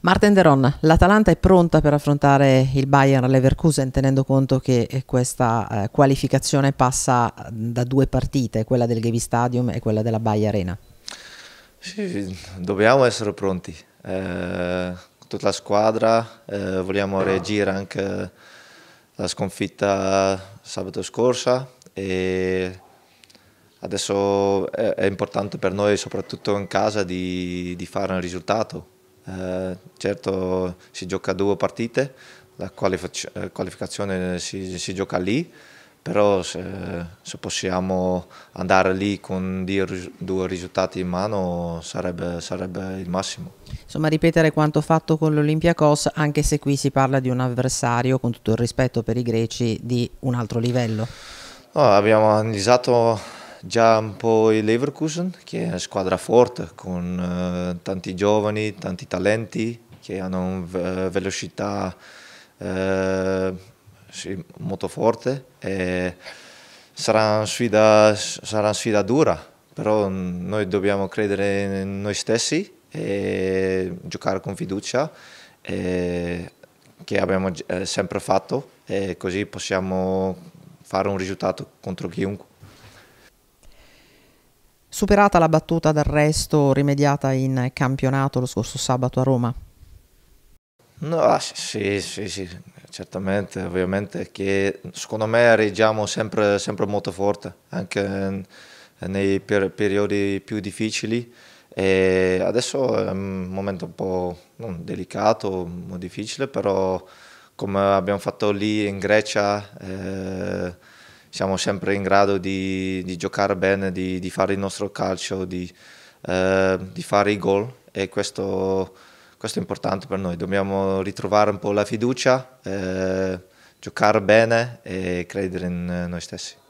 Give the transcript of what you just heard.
Martin Deron, l'Atalanta è pronta per affrontare il Bayern Leverkusen tenendo conto che eh, questa eh, qualificazione passa da due partite, quella del Gavi Stadium e quella della Bayer Arena. Sì, dobbiamo essere pronti. Eh, tutta la squadra, eh, vogliamo reagire anche alla sconfitta sabato scorsa e adesso è, è, importante per noi soprattutto in casa di, di fare un risultato. Eh, certo si gioca due partite, la eh, qualificazione si, si gioca lì, però se, se, possiamo andare lì con due risultati in mano sarebbe, sarebbe il massimo. Insomma ripetere quanto fatto con l'Olympiacos anche se qui si parla di un avversario con tutto il rispetto per i greci di un altro livello. No, abbiamo analizzato già un po' il Leverkusen, che è una squadra forte con eh, tanti giovani, tanti talenti che hanno una velocità eh, sì, molto forte. E sarà, una sfida, sarà una sfida dura, però noi dobbiamo credere in noi stessi e giocare con fiducia. E, che abbiamo eh, sempre fatto e così possiamo fare un risultato contro chiunque. Superata la battuta d'arresto rimediata in campionato lo scorso sabato a Roma? No, ah, sì, sì, sì, certamente, ovviamente che secondo me reggiamo sempre, sempre molto forte, anche nei per periodi più difficili. E adesso è un momento un po' delicato, un po' difficile, però come abbiamo fatto lì in Grecia... Eh, siamo sempre in grado di, di giocare bene, di, di, fare il nostro calcio, di, eh, di fare i gol e questo, questo, è importante per noi. Dobbiamo ritrovare un po' la fiducia, eh, giocare bene e credere in noi stessi.